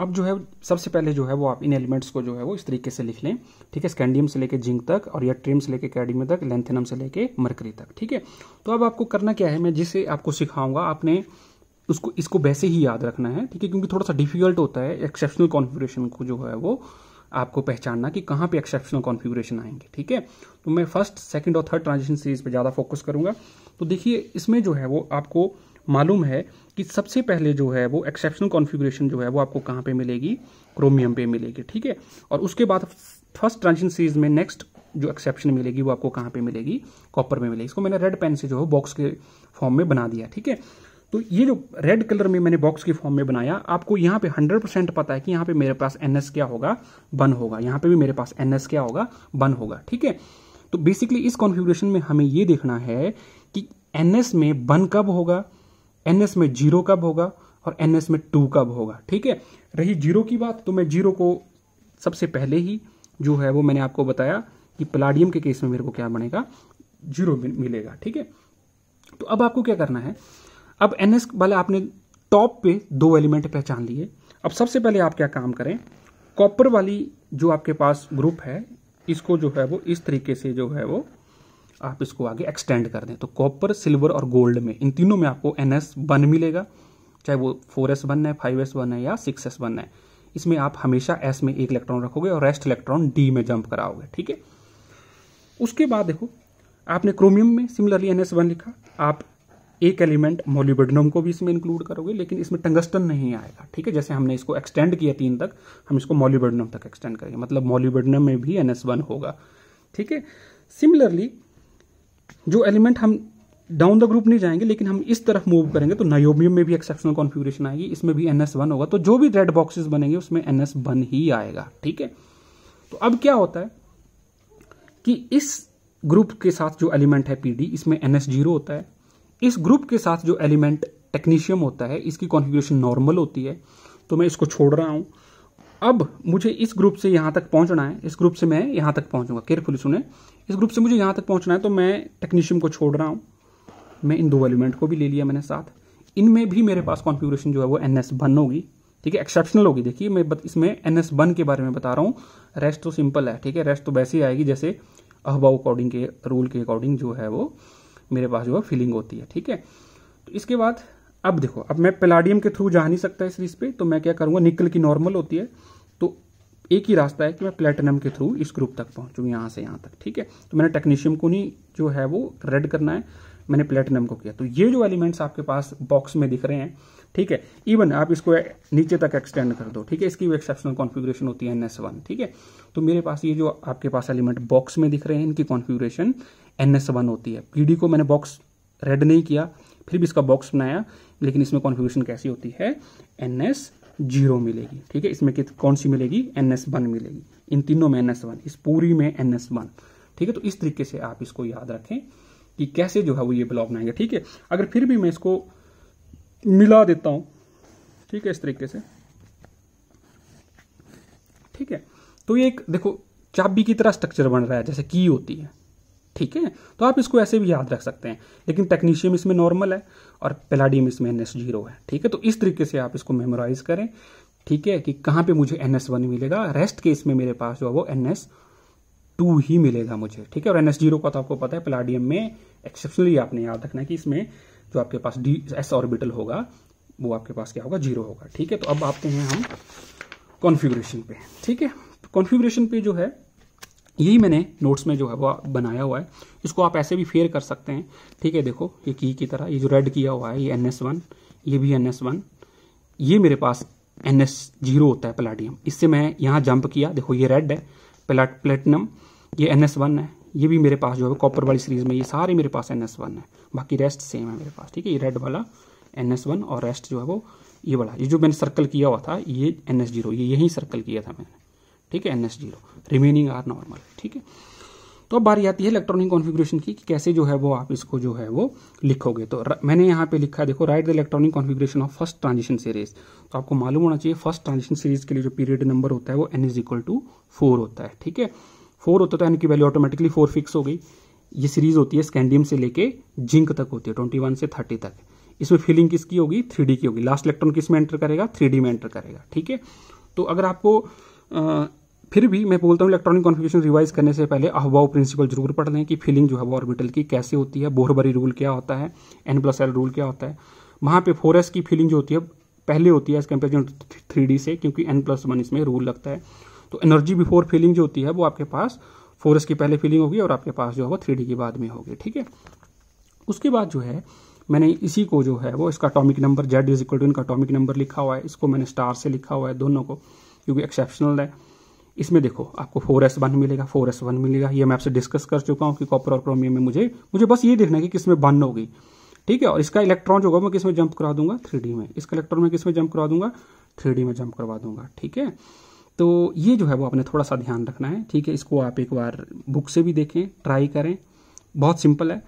अब जो है सबसे पहले जो है वो आप इन एलिमेंट्स को जो है वो इस तरीके से लिख लें ठीक है स्कैंडियम से लेके जिंक तक और या ट्रिम से लेके कैडमियम तक लेंथेनम से लेके मरकरी तक ठीक है तो अब आपको करना क्या है मैं जिसे आपको सिखाऊंगा आपने उसको इसको वैसे ही याद रखना है ठीक है क्योंकि थोड़ा सा डिफिकल्ट होता है एक्सेप्शनल कॉन्फिग्रेशन को जो है वो आपको पहचानना कि कहाँ पे एक्सेप्शनल कॉन्फिगुरेशन आएंगे ठीक है तो मैं फर्स्ट सेकंड और थर्ड ट्रांजिशन सीरीज पे ज़्यादा फोकस करूँगा तो देखिए इसमें जो है वो आपको मालूम है कि सबसे पहले जो है वो एक्सेप्शनल कॉन्फ़िगरेशन जो है वो आपको कहाँ पे मिलेगी क्रोमियम पे मिलेगी ठीक है और उसके बाद फर्स्ट ट्रांजिशन सीरीज में नेक्स्ट जो एक्सेप्शन मिलेगी वो आपको कहाँ पे मिलेगी कॉपर में मिलेगी इसको मैंने रेड पेन से जो है बॉक्स के फॉर्म में बना दिया ठीक है तो ये जो रेड कलर में मैंने बॉक्स के फॉर्म में बनाया आपको यहाँ पे 100 परसेंट पता है कि यहाँ पे मेरे पास एन एस क्या होगा बन होगा यहाँ पे भी मेरे पास एन एस क्या होगा बन होगा ठीक है तो बेसिकली इस कॉन्फ़िगरेशन में हमें ये देखना है कि एन एस में बन कब होगा एन में जीरो कब होगा और एन में टू कब होगा ठीक है रही जीरो की बात तो मैं जीरो को सबसे पहले ही जो है वो मैंने आपको बताया कि प्लाडियम के केस में मेरे को क्या बनेगा जीरो मिलेगा ठीक है तो अब आपको क्या करना है अब एन एस वाले आपने टॉप पे दो एलिमेंट पहचान लिए अब सबसे पहले आप क्या काम करें कॉपर वाली जो आपके पास ग्रुप है इसको जो है वो इस तरीके से जो है वो आप इसको आगे एक्सटेंड कर दें तो कॉपर सिल्वर और गोल्ड में इन तीनों में आपको एन एस वन मिलेगा चाहे वो फोर एस वन है फाइव एस वन है या सिक्स एस वन है इसमें आप हमेशा एस में एक इलेक्ट्रॉन रखोगे और रेस्ट इलेक्ट्रॉन डी में जंप कराओगे ठीक है उसके बाद देखो आपने क्रोमियम में सिमिलरली एन एस वन लिखा आप एक एलिमेंट मोलिबेडनम को भी इसमें इंक्लूड करोगे लेकिन इसमें टंगस्टन नहीं आएगा ठीक है जैसे हमने इसको एक्सटेंड किया तीन तक हम इसको मोलिबेडनम तक एक्सटेंड करेंगे मतलब मोलिबेडनम में भी एन एस वन होगा ठीक है सिमिलरली जो एलिमेंट हम डाउन द ग्रुप नहीं जाएंगे लेकिन हम इस तरफ मूव करेंगे तो नायोबियम में भी एक्सेप्शनल कॉन्फ़िगरेशन आएगी इसमें भी एनएस वन होगा तो जो भी रेड बॉक्सेस बनेंगे उसमें एनएस वन ही आएगा ठीक है तो अब क्या होता है कि इस ग्रुप के साथ जो एलिमेंट है पीडी इसमें एनएस जीरो होता है इस ग्रुप के साथ जो एलिमेंट टेक्नीशियम होता है इसकी कॉन्फ़िगरेशन नॉर्मल होती है तो मैं इसको छोड़ रहा हूँ अब मुझे इस ग्रुप से यहाँ तक पहुँचना है इस ग्रुप से मैं यहाँ तक पहुँचूंगा केयरफुली सुने इस ग्रुप से मुझे यहाँ तक पहुँचना है तो मैं टेक्नीशियम को छोड़ रहा हूँ मैं इन दो एलिमेंट को भी ले लिया मैंने साथ इनमें भी मेरे पास कॉन्फ़िगरेशन जो है वो एन एस बन होगी ठीक है एक्सेप्शनल होगी देखिए मैं इसमें एन एस बन के बारे में बता रहा हूँ रेस्ट तो सिंपल है ठीक है रेस्ट तो वैसे ही आएगी जैसे अहबाउ अकॉर्डिंग के रूल के अकॉर्डिंग जो है वो मेरे पास जो है फीलिंग होती है ठीक है तो इसके बाद अब देखो अब मैं पेलाडियम के थ्रू जा नहीं सकता इस रिस पे तो मैं क्या करूंगा निकल की नॉर्मल होती है तो एक ही रास्ता है कि मैं प्लेटिनम के थ्रू इस ग्रुप तक पहुंचू यहाँ से यहाँ तक ठीक है तो मैंने टेक्नीशियम को नहीं जो है वो रेड करना है मैंने प्लेटिनम को किया तो ये जो एलिमेंट्स आपके पास बॉक्स में दिख रहे हैं ठीक है इवन आप इसको नीचे तक एक्सटेंड कर दो ठीक है इसकी एक्सेप्शनल कॉन्फ़िगरेशन होती है एनएस वन ठीक है तो मेरे पास ये जो आपके पास एलिमेंट बॉक्स में दिख रहे हैं इनकी कॉन्फ़िगरेशन एन एस वन होती है पीडी को मैंने बॉक्स रेड नहीं किया फिर भी इसका बॉक्स बनाया लेकिन इसमें कॉन्फ़िगरेशन कैसी होती है एन एस जीरो मिलेगी ठीक है इसमें कौन सी मिलेगी एन एस वन मिलेगी इन तीनों में एन एस वन इस पूरी में एन एस वन ठीक है तो इस तरीके से आप इसको याद रखें कि कैसे जो है वो ये ब्लॉक बनाएंगे ठीक है अगर फिर भी मैं इसको मिला देता हूँ ठीक है इस तरीके से ठीक है तो ये एक देखो चाबी की तरह स्ट्रक्चर बन रहा है जैसे की होती है ठीक है तो आप इसको ऐसे भी याद रख सकते हैं लेकिन टेक्नीशियम इसमें नॉर्मल है और पेलाडियम इसमें एन एस जीरो है ठीक है तो इस तरीके से आप इसको मेमोराइज करें ठीक है कि कहाँ पे मुझे एन एस वन मिलेगा रेस्ट केस में मेरे पास जो है वो एन एस टू ही मिलेगा मुझे ठीक है और एन एस जीरो का तो आपको पता है पेलाडियम में एक्सेप्शनली आपने याद रखना है कि इसमें जो आपके पास डी एस ऑर्बिटल होगा वो आपके पास क्या होगा जीरो होगा ठीक है तो अब आते हैं हम कॉन्फ़िगरेशन पे ठीक है कॉन्फ़िगरेशन पे जो है यही मैंने नोट्स में जो है वो बनाया हुआ है इसको आप ऐसे भी फेयर कर सकते हैं ठीक है देखो ये की की तरह ये जो रेड किया हुआ है ये एन एस वन ये भी एन एस वन ये मेरे पास एन एस जीरो होता है प्लाटियम इससे मैं यहाँ जंप किया देखो ये रेड है प्लेटिनम ये एन एस वन है ये भी मेरे पास जो है कॉपर वाली सीरीज में ये सारे मेरे पास एन एस वन है बाकी रेस्ट सेम है मेरे पास ठीक है ये रेड वाला एन एस वन और रेस्ट जो है वो ये वाला ये जो मैंने सर्कल किया हुआ था ये एन एस जीरो ये यहीं सर्कल किया था मैंने ठीक है N S zero remaining R normal ठीक है तो अब बारी आती है इलेक्ट्रॉनिक कॉन्फ़िगरेशन की कि कैसे जो है वो आप इसको जो है वो लिखोगे तो र, मैंने यहाँ पे लिखा है देखो write the electronic configuration of first transition series तो आपको मालूम होना चाहिए फर्स्ट ट्रांजिशन सीरीज के लिए जो पीरियड नंबर होता है वो N is equal to four होता है ठीक है फोर होता तो एन की वैल्यू ऑटोमेटिकली फोर फिक्स हो गई ये सीरीज होती है स्कैंडियम से लेके जिंक तक होती है ट्वेंटी वन से थर्टी तक इसमें फिलिंग किसकी होगी थ्री की होगी लास्ट इलेक्ट्रॉन किस में एंटर करेगा थ्री में एंटर करेगा ठीक है तो अगर आपको फिर भी मैं बोलता हूँ इलेक्ट्रॉनिक कॉन्फिगेशन रिवाइज करने से पहले अहवाओ प्रिंसिपल जरूर पढ़ लें कि फीलिंग जो है वो ऑर्बिटल की कैसे होती है बोहरबरी रूल क्या होता है एन प्लस एल रूल क्या होता है वहाँ पे फोर एस की फीलिंग जो होती है पहले होती है एज कंपेरिजन थ्री डी से क्योंकि एन प्लस वन इसमें रूल लगता है तो एनर्जी बिफोर फीलिंग जो होती है वो आपके पास फोर एस की पहले फीलिंग होगी और आपके पास जो है वो थ्री डी बाद में होगी ठीक है उसके बाद जो है मैंने इसी को जो है वो इसका atomic number Z is equal to इनका अटोमिक नंबर लिखा हुआ है इसको मैंने स्टार से लिखा हुआ है दोनों को क्योंकि एक्सेप्शनल है इसमें देखो आपको फोर एस वन मिलेगा फोर एस वन मिलेगा ये मैं आपसे डिस्कस कर चुका हूँ कि कॉपर और क्रोमियम में मुझे मुझे बस ये देखना है कि किस में होगी ठीक है और इसका इलेक्ट्रॉन जो होगा मैं किसमें जंप करा दूंगा थ्री में इसका इलेक्ट्रॉन मैं किसमें जंप करा दूंगा थ्री में जंप करवा दूंगा ठीक है तो ये जो है वो आपने थोड़ा सा ध्यान रखना है ठीक है इसको आप एक बार बुक से भी देखें ट्राई करें बहुत सिंपल है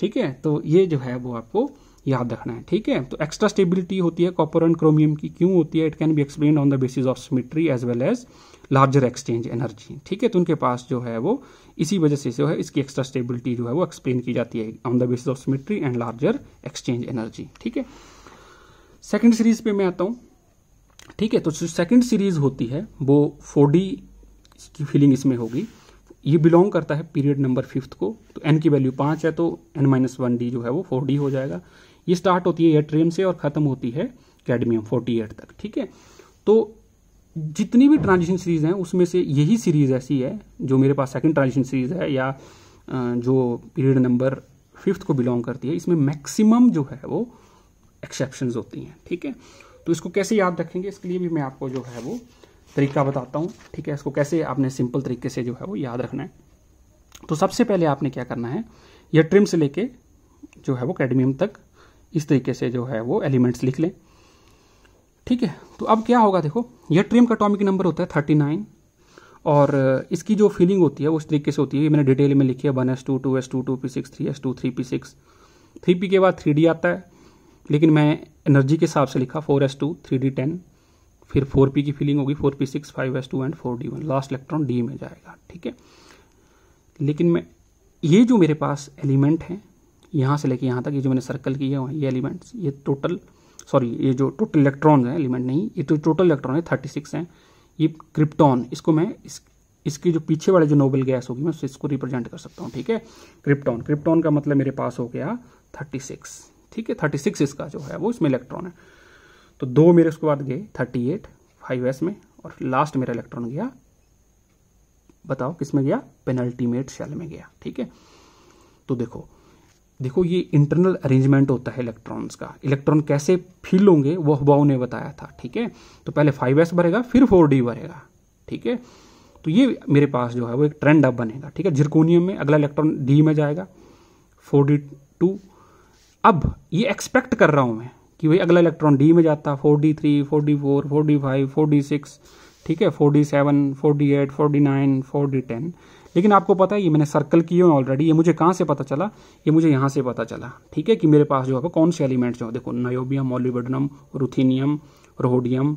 ठीक है तो ये जो है वो आपको याद रखना है ठीक है तो एक्स्ट्रा स्टेबिलिटी होती है कॉपर एंड क्रोमियम की क्यों होती है it can be explain on the basis of symmetry as well as larger exchange energy ठीक है तो उनके पास जो है वो इसी वजह से जो है इसकी एक्स्ट्रा स्टेबिलिटी जो है वो एक्सप्लेन की जाती है on the basis of symmetry and larger exchange energy ठीक है सेकेंड सीरीज पे मैं आता हूँ ठीक है तो सेकेंड सीरीज होती है वो फोर की फीलिंग इसमें होगी ये बिलोंग करता है पीरियड नंबर फिफ्थ को तो एन की वैल्यू पाँच है तो एन माइनस वन डी जो है वो फोर डी हो जाएगा ये स्टार्ट होती है एट्रियम से और ख़त्म होती है कैडमियम एट तक ठीक है तो जितनी भी ट्रांजिशन सीरीज़ हैं उसमें से यही सीरीज़ ऐसी है जो मेरे पास सेकंड ट्रांजिशन सीरीज़ है या जो पीरियड नंबर फिफ्थ को बिलोंग करती है इसमें मैक्सिमम जो है वो एक्सेप्शन होती हैं ठीक है तो इसको कैसे याद रखेंगे इसके लिए भी मैं आपको जो है वो तरीका बताता हूँ ठीक है इसको कैसे आपने सिंपल तरीके से जो है वो याद रखना है तो सबसे पहले आपने क्या करना है यह ट्रिम से लेके जो है वो कैडमियम तक इस तरीके से जो है वो एलिमेंट्स लिख लें ठीक है तो अब क्या होगा देखो यह ट्रिम का अटोमिक नंबर होता है थर्टी नाइन और इसकी जो फीलिंग होती है उस तरीके से होती है मैंने डिटेल में लिखी है one S two two S two two P six three S two three P six three P के बाद थ्री डी आता है लेकिन मैं एनर्जी के हिसाब से लिखा four S two three D ten फिर फोर पी की फीलिंग होगी four P six five S two and four D one last electron D में जाएगा ठीक है लेकिन मैं ये जो मेरे पास एलिमेंट हैं यहाँ से लेके यहाँ तक ये जो मैंने सर्कल किया हुआ ये एलिमेंट्स ये टोटल सॉरी ये जो टोटल इलेक्ट्रॉन्स हैं एलिमेंट नहीं ये तो टोटल इलेक्ट्रॉन है थर्टी सिक्स हैं ये क्रिप्टॉन इसको मैं इस इसकी जो पीछे वाले जो नोबल गैस होगी मैं इसको रिप्रेजेंट कर सकता हूँ ठीक है क्रिप्टॉन क्रिप्टॉन का मतलब मेरे पास हो गया थर्टी सिक्स ठीक है थर्टी सिक्स इसका जो है वो इसमें इलेक्ट्रॉन है तो दो मेरे उसके बाद गए थर्टी एट फाइव एस में और लास्ट मेरा इलेक्ट्रॉन गया बताओ किस में गया पेनल्टीमेट शेल में गया ठीक है तो देखो देखो ये इंटरनल अरेंजमेंट होता है इलेक्ट्रॉन्स का इलेक्ट्रॉन कैसे फील होंगे वो हवाओं ने बताया था ठीक है तो पहले फाइव एस भरेगा फिर फोर डी भरेगा ठीक है तो ये मेरे पास जो है वो एक ट्रेंड अब बनेगा ठीक है जिरकोनियम में अगला इलेक्ट्रॉन डी में जाएगा फोर डी टू अब ये एक्सपेक्ट कर रहा हूँ मैं कि भाई अगला इलेक्ट्रॉन डी में जाता four D three four D four five six ठीक है four D seven four D eight four D nine four D ten लेकिन आपको पता है ये मैंने सर्कल किए हैं ऑलरेडी ये मुझे कहाँ से पता चला ये मुझे यहाँ से पता चला ठीक है कि मेरे पास जो है कौन से एलिमेंट्स हैं देखो नयोबियम ऑलिबडनम रुथीनियम रोहोडियम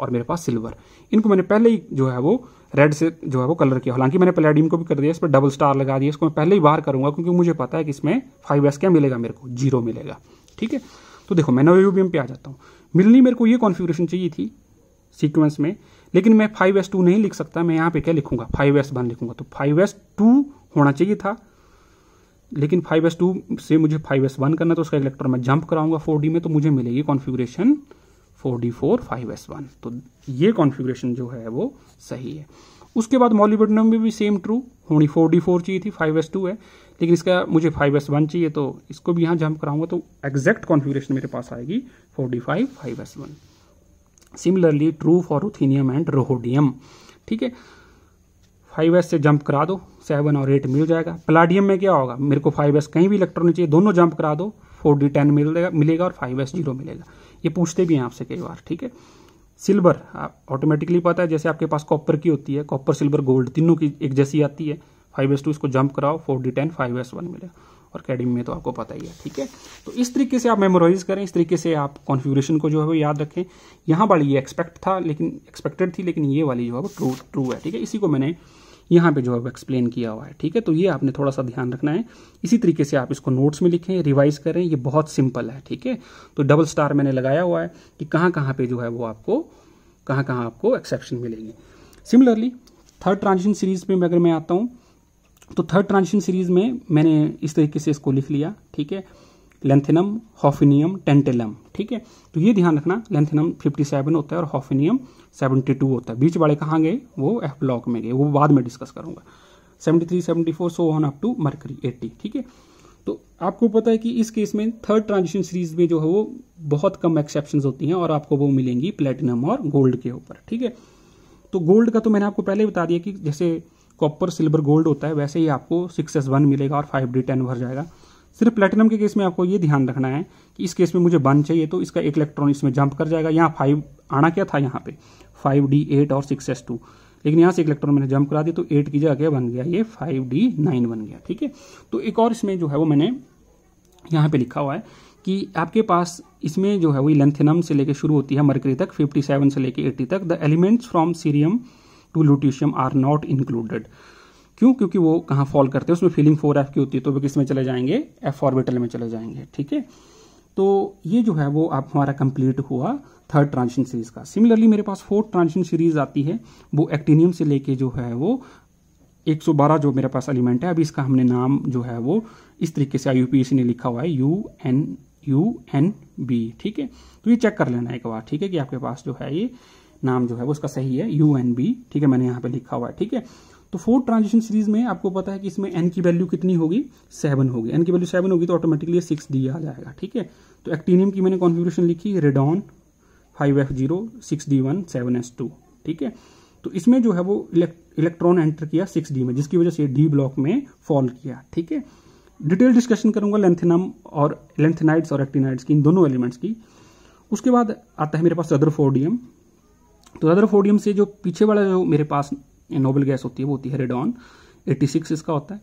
और मेरे पास सिल्वर इनको मैंने पहले ही जो है वो रेड से जो है वो कलर किया हालांकि मैंने प्लेडियम को भी कर दिया इस पर डबल स्टार लगा दिया इसको मैं पहले ही बाहर करूंगा क्योंकि मुझे पता है कि इसमें फाइव एस क्या मिलेगा मेरे को जीरो मिलेगा ठीक है तो देखो मैं नयोबियम पे आ जाता हूँ मिलनी मेरे को ये कॉन्फिग्रेशन चाहिए थी सीक्वेंस में लेकिन मैं फाइव एस टू नहीं लिख सकता मैं यहाँ पे क्या लिखूंगा फाइव एस वन लिखूंगा तो फाइव एस टू होना चाहिए था लेकिन फाइव एस टू से मुझे फाइव एस वन करना तो उसका इलेक्ट्रॉन मैं जंप कराऊंगा फोर डी में तो मुझे मिलेगी configuration four D four five S one तो ये कॉन्फिग्रेशन जो है वो सही है उसके बाद मॉलीबेटनम में भी सेम ट्रू होनी फोर डी फोर चाहिए थी फाइव एस टू है लेकिन इसका मुझे फाइव एस वन चाहिए तो इसको भी यहाँ जंप कराऊंगा तो एग्जैक्ट कॉन्फिग्रेशन मेरे पास आएगी four D five five S one similarly true for ruthenium and rhodium ठीक है फाइव एस से जंप करा दो सेवन और एट मिल जाएगा प्लाडियम में क्या होगा मेरे को फाइव एस कहीं भी इलेक्ट्रॉन चाहिए दोनों जंप करा दो फोर डी टेन मिलेगा मिलेगा और फाइव एस जीरो मिलेगा ये पूछते भी हैं आपसे कई बार ठीक है सिल्वर ऑटोमेटिकली पता है जैसे आपके पास कॉपर की होती है कॉपर सिल्वर गोल्ड तीनों की एक जैसी आती है फाइव एस टू इसको जंप कराओ four D ten five S one मिलेगा और कैडिम में तो आपको पता ही है ठीक है तो इस तरीके से आप मेमोराइज करें इस तरीके से आप कॉन्फिग्रेशन को जो है वो याद रखें यहाँ वाली ये एक्सपेक्ट था लेकिन एक्सपेक्टेड थी लेकिन ये वाली जो है वो ट्रू ट्रू है ठीक है इसी को मैंने यहाँ पे जो है वो एक्सप्लेन किया हुआ है ठीक है तो ये आपने थोड़ा सा ध्यान रखना है इसी तरीके से आप इसको नोट्स में लिखें रिवाइज करें ये बहुत सिंपल है ठीक है तो डबल स्टार मैंने लगाया हुआ है कि कहाँ कहाँ पे जो है वो आपको कहाँ कहाँ आपको एक्सेप्शन मिलेगी सिमिलरली थर्ड ट्रांजिशन सीरीज में अगर मैं आता हूँ तो थर्ड ट्रांजिशन सीरीज में मैंने इस तरीके से इसको लिख लिया ठीक है लेंथेनम हॉफिनियम टेंटेलम ठीक है तो ये ध्यान रखना लेंथेनम 57 होता है और हॉफिनियम 72 होता है बीच वाले कहाँ गए वो एफ ब्लॉक में गए वो बाद में डिस्कस करूंगा 73, 74 so on up to mercury 80 ठीक है तो आपको पता है कि इस केस में थर्ड ट्रांजिशन सीरीज में जो है वो बहुत कम एक्सेप्शन होती हैं और आपको वो मिलेंगी प्लेटिनम और गोल्ड के ऊपर ठीक है तो गोल्ड का तो मैंने आपको पहले बता दिया कि जैसे कॉपर सिल्वर गोल्ड होता है वैसे ही आपको सिक्स एस वन मिलेगा और फाइव डी टेन भर जाएगा सिर्फ प्लेटिनम के केस में आपको ये ध्यान रखना है कि इस केस में मुझे वन चाहिए तो इसका एक इलेक्ट्रॉन इसमें जंप कर जाएगा यहाँ फाइव आना क्या था यहाँ पे फाइव डी एट और सिक्स एस टू लेकिन यहाँ से एक इलेक्ट्रॉन मैंने जंप करा दी तो एट की जगह क्या बन गया ये फाइव डी नाइन बन गया ठीक है तो एक और इसमें जो है वो मैंने यहाँ पे लिखा हुआ है कि आपके पास इसमें जो है वही लेंथेनम से लेकर शुरू होती है मरकरी तक 57 से लेकर 80 तक the elements from cerium to lutetium are not included क्यों क्योंकि वो कहाँ फॉल करते हैं उसमें फीलिंग फोर एफ की होती है तो वो किस में चले जाएंगे एफ ऑर्बिटल में चले जाएंगे ठीक है तो ये जो है वो आप हमारा कंप्लीट हुआ थर्ड ट्रांजिशन सीरीज का सिमिलरली मेरे पास फोर्थ ट्रांजिशन सीरीज आती है वो एक्टिनियम से लेके जो है वो 112 जो मेरे पास एलिमेंट है अभी इसका हमने नाम जो है वो इस तरीके से आई ने लिखा हुआ है U N U N B ठीक है तो ये चेक कर लेना एक बार ठीक है कि आपके पास जो है ये नाम जो है वो उसका सही है यू एन बी ठीक है मैंने यहाँ पे लिखा हुआ है ठीक है तो फोर्थ ट्रांजिशन सीरीज में आपको पता है कि इसमें एन की वैल्यू कितनी होगी सेवन होगी एन की वैल्यू सेवन होगी तो ऑटोमेटिकली सिक्स डी आ जाएगा ठीक है तो एक्टिनियम की मैंने कॉन्फिग्रेशन लिखी radon five F zero six D one seven S two ठीक है तो इसमें जो है वो इलेक्ट्रॉन एंटर किया सिक्स डी में जिसकी वजह से डी ब्लॉक में फॉल किया ठीक है डिटेल डिस्कशन करूंगा लेंथेनम और लेंथेनाइड्स और एक्टिनाइड्स की इन दोनों एलिमेंट्स की उसके बाद आता है मेरे पास अदर फोर्डियम तो रदरफोर्डियम से जो पीछे वाला जो मेरे पास नोबल गैस होती है वो होती है रेडॉन 86 इसका होता है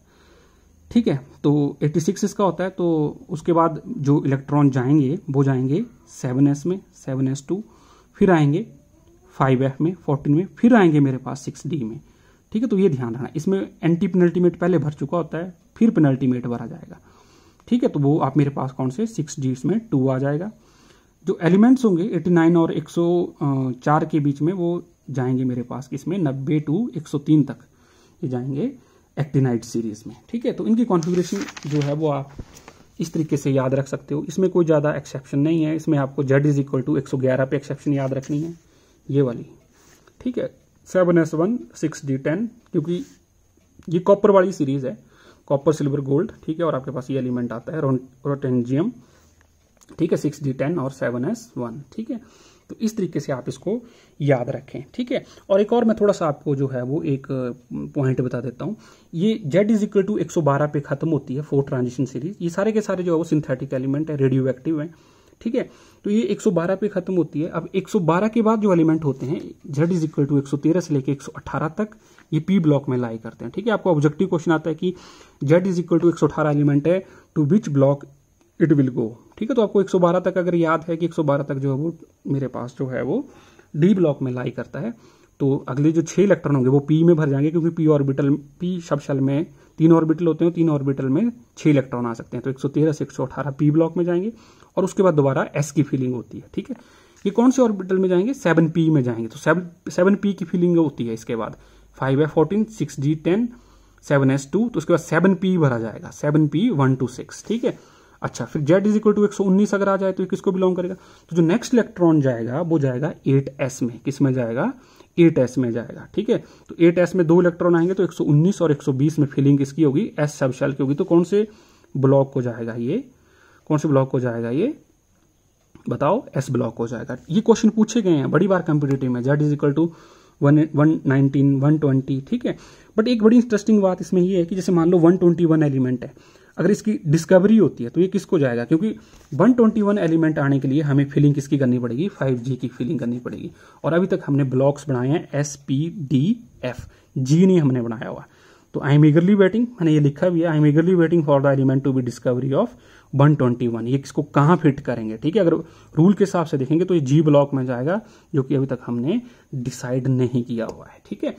ठीक है तो 86 इसका होता है तो उसके बाद जो इलेक्ट्रॉन जाएंगे वो जाएंगे 7s में 7s2 फिर आएंगे 5f में 14 में फिर आएंगे मेरे पास 6d में ठीक है तो ये ध्यान रखना इसमें एंटी पेनल्टीमेट पहले भर चुका होता है फिर पेनल्टीमेट भरा जाएगा ठीक है तो वो आप मेरे पास कौन से सिक्स डी में टू आ जाएगा जो एलिमेंट्स होंगे 89 और 104 के बीच में वो जाएंगे मेरे पास इसमें नब्बे टू 103 तक ये जाएंगे एक्टिनाइट सीरीज में ठीक है तो इनकी कॉन्फ़िगरेशन जो है वो आप इस तरीके से याद रख सकते हो इसमें कोई ज़्यादा एक्सेप्शन नहीं है इसमें आपको जेड इज इक्वल टू एक पे एक्सेप्शन याद रखनी है ये वाली ठीक है seven S one six D ten क्योंकि ये कॉपर वाली सीरीज़ है कॉपर सिल्वर गोल्ड ठीक है और आपके पास ये एलिमेंट आता है रोटेंजियम ठीक है सिक्स डी टेन और सेवन एस वन ठीक है तो इस तरीके से आप इसको याद रखें ठीक है और एक और मैं थोड़ा सा आपको जो है वो एक पॉइंट बता देता हूं ये जेड इज इक्वल टू एक सौ बारह पे खत्म होती है फोर ट्रांजिशन सीरीज ये सारे के सारे जो है वो सिंथेटिक एलिमेंट है रेडियो एक्टिव है ठीक है तो ये 112 पे खत्म होती है अब 112 के बाद जो एलिमेंट होते हैं जेड इज इक्वल टू एक से लेके 118 तक ये पी ब्लॉक में लाई करते हैं ठीक है आपको ऑब्जेक्टिव क्वेश्चन आता है कि जेड इज इक्वल टू एक एलिमेंट है to which block it will go ठीक है तो आपको 112 तक अगर याद है कि 112 तक जो है वो मेरे पास जो है वो डी ब्लॉक में लाई करता है तो अगले जो छह इलेक्ट्रॉन होंगे वो पी में भर जाएंगे क्योंकि पी ऑर्बिटल पी शब्दशल में तीन ऑर्बिटल होते हैं तीन ऑर्बिटल में छह इलेक्ट्रॉन आ सकते हैं तो 113 से 118 पी ब्लॉक में जाएंगे और उसके बाद दोबारा एस की फीलिंग होती है ठीक है ये कौन से ऑर्बिटल में जाएंगे सेवन पी में जाएंगे तो सेवन पी की फीलिंग होती है इसके बाद five A fourteen six G ten seven S two तो उसके बाद सेवन पी भरा जाएगा seven P one two six ठीक है अच्छा फिर जेड इज इक्वल टू एक अगर आ जाए तो किसको बिलोंग करेगा तो जो नेक्स्ट इलेक्ट्रॉन जाएगा वो जाएगा एट एस में किस में जाएगा एट एस में जाएगा ठीक है तो एट एस में दो इलेक्ट्रॉन आएंगे तो 119 और 120 में फिलिंग किसकी होगी एस सबशेल की होगी तो कौन से ब्लॉक को जाएगा ये कौन से ब्लॉक को जाएगा ये बताओ एस ब्लॉक हो जाएगा ये क्वेश्चन पूछे गए हैं बड़ी बार कॉम्पिटेटिव में Z is equal to one one nineteen one twenty ठीक है बट एक बड़ी इंटरेस्टिंग बात इसमें ये है कि जैसे मान लो वन ट्वेंटी वन एलिमेंट है अगर इसकी डिस्कवरी होती है तो ये किसको जाएगा क्योंकि 121 एलिमेंट आने के लिए हमें फिलिंग किसकी करनी पड़ेगी 5G की फिलिंग करनी पड़ेगी और अभी तक हमने ब्लॉक्स बनाए हैं s p d f g नहीं हमने बनाया हुआ तो आई एम ईगरली वेटिंग मैंने ये लिखा भी है I am eagerly waiting for the element to be discovery of 121 ये किसको कहाँ फिट करेंगे ठीक है अगर रूल के हिसाब से देखेंगे तो ये जी ब्लॉक में जाएगा जो कि अभी तक हमने डिसाइड नहीं किया हुआ है ठीक है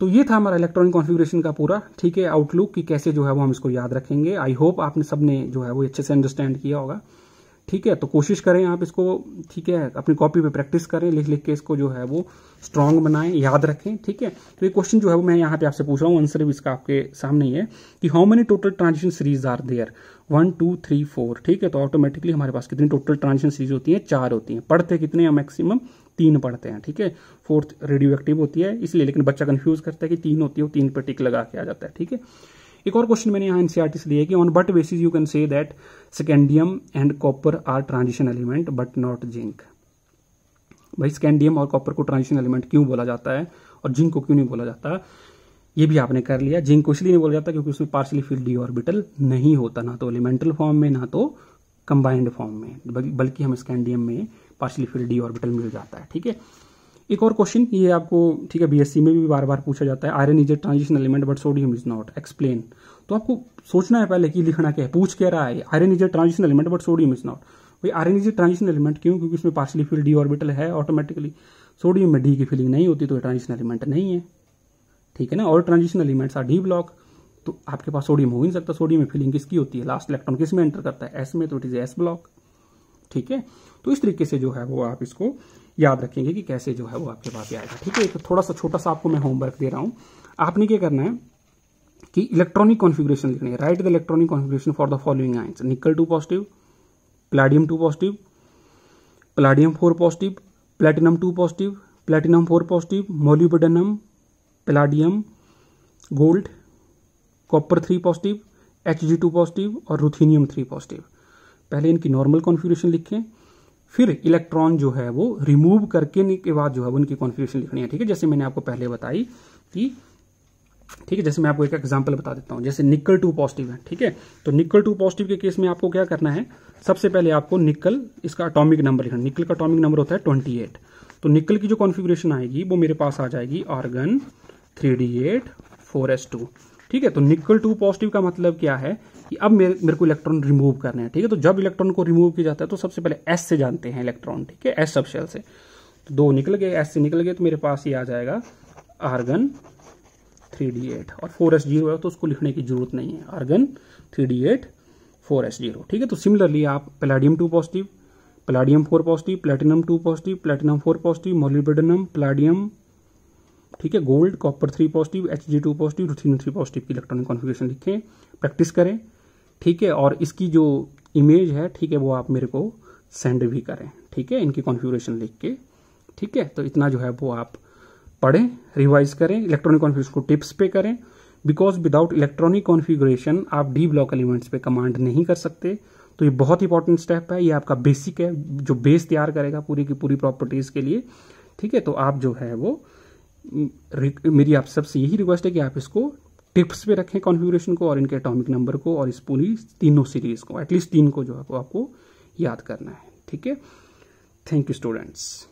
तो ये था हमारा इलेक्ट्रॉनिक कॉन्फ़िगरेशन का पूरा ठीक है आउटलुक कि कैसे जो है वो हम इसको याद रखेंगे आई होप आपने सबने जो है वो अच्छे से अंडरस्टैंड किया होगा ठीक है तो कोशिश करें आप इसको ठीक है अपनी कॉपी पे प्रैक्टिस करें लिख लिख के इसको जो है वो स्ट्रांग बनाएं याद रखें ठीक है तो ये क्वेश्चन जो है वो मैं यहाँ पे आपसे पूछ रहा हूँ आंसर भी इसका आपके सामने ही है कि how many total transition series are there one two three four ठीक है तो ऑटोमेटिकली हमारे पास कितनी टोटल ट्रांजिशन सीरीज होती है चार होती हैं पढ़ते कितने हैं मैक्सिमम तीन पढ़ते हैं ठीक है फोर्थ रेडियो एक्टिव होती है इसलिए लेकिन बच्चा कन्फ्यूज करता है कि तीन होती है वो तीन पर टिक लगा के आ जाता है ठीक है एक और क्वेश्चन मैंने यहाँ एनसीआर से लिया कि on but basis you can say that scandium and copper are transition element but not zinc भाई स्कैंडियम और कॉपर को ट्रांजिशन एलिमेंट क्यों बोला जाता है और जिंक को क्यों नहीं बोला जाता ये भी आपने कर लिया जिंक को इसलिए नहीं बोला जाता क्योंकि उसमें पार्शली फील्ड डी ऑर्बिटल नहीं होता ना तो एलिमेंटल फॉर्म में ना तो कंबाइंड फॉर्म में बल्कि हम स्कैंडियम में पार्शली फिल डी ऑर्बिटल मिल जाता है ठीक है एक और क्वेश्चन ये आपको ठीक है बीएससी में भी बार बार पूछा जाता है iron is a transition element but sodium is not explain तो आपको सोचना है पहले कि लिखना क्या है पूछ क्या रहा है iron is a transition element but sodium is not भाई iron is a transition element क्यों क्योंकि उसमें पार्शली फिल डी ऑर्बिटल है ऑटोमेटिकली सोडियम में डी की फिलिंग नहीं होती तो ट्रांजिशन एलिमेंट नहीं है ठीक है ना और transition elements are d block तो आपके पास सोडियम हो ही नहीं सकता सोडियम में फिलिंग किसकी होती है लास्ट इलेक्ट्रॉन किस में एंटर करता है एस में तो इट इज एस ब्लॉक ठीक है तो इस तरीके से जो है वो आप इसको याद रखेंगे कि कैसे जो है वो आपके पास आएगा ठीक है तो थोड़ा सा छोटा सा आपको मैं होमवर्क दे रहा हूँ आपने क्या करना है कि इलेक्ट्रॉनिक कॉन्फिग्रेशन लिखनी है write the electronic configuration for the following ions nickel two positive palladium two positive palladium four positive platinum two positive platinum four positive molybdenum palladium gold copper three positive H two positive और ruthenium three positive पहले इनकी normal configuration लिखें फिर electron जो है वो remove करके के बाद जो है उनकी कॉन्फ़िगरेशन लिखनी है ठीक है जैसे मैंने आपको पहले बताई कि ठीक है जैसे मैं आपको एक एग्जांपल बता देता हूं जैसे निकल टू पॉजिटिव है ठीक है तो निकल टू पॉजिटिव के केस में आपको क्या करना है सबसे पहले आपको निकल इसका अटोमिक नंबर लिखना निकल का अटोमिक नंबर होता है ट्वेंटी एट तो निकल की जो कॉन्फिग्रेशन आएगी वो मेरे पास आ जाएगी argon three d eight four S two ठीक है तो निकल टू पॉजिटिव का मतलब क्या है कि अब मेरे मेरे को इलेक्ट्रॉन रिमूव करना है ठीक है तो जब इलेक्ट्रॉन को रिमूव किया जाता है तो सबसे पहले एस से जानते हैं इलेक्ट्रॉन ठीक है एस सबसे से तो दो निकल गए एस से निकल गए तो मेरे पास ये आ जाएगा आर्गन थ्री डी एट और फोर एस जीरो है तो उसको लिखने की जरूरत नहीं है argon three d eight four s zero ठीक है तो सिमिलरली आप palladium two positive palladium four positive platinum two positive platinum four positive molybdenum palladium ठीक है gold copper three positive H G two positive ruthenium three positive की electronic configuration लिखें practice करें ठीक है और इसकी जो इमेज है ठीक है वो आप मेरे को सेंड भी करें ठीक है इनकी कॉन्फिग्रेशन लिख के ठीक है तो इतना जो है वो आप पढ़ें रिवाइज करें इलेक्ट्रॉनिक कॉन्फिग्रेशन को टिप्स पे करें बिकॉज विदाउट इलेक्ट्रॉनिक कॉन्फिग्रेशन आप डी ब्लॉक एलिमेंट्स पे कमांड नहीं कर सकते तो ये बहुत इंपॉर्टेंट स्टेप है ये आपका बेसिक है जो बेस तैयार करेगा पूरी की पूरी प्रॉपर्टीज के लिए ठीक है तो आप जो है वो मेरी आप सबसे यही रिक्वेस्ट है कि आप इसको टिप्स पे रखें कॉन्फ़िगरेशन को और इनके एटॉमिक नंबर को और इस पूरी तीनों सीरीज़ को एटलीस्ट तीन को जो है आपको याद करना है ठीक है थैंक यू स्टूडेंट्स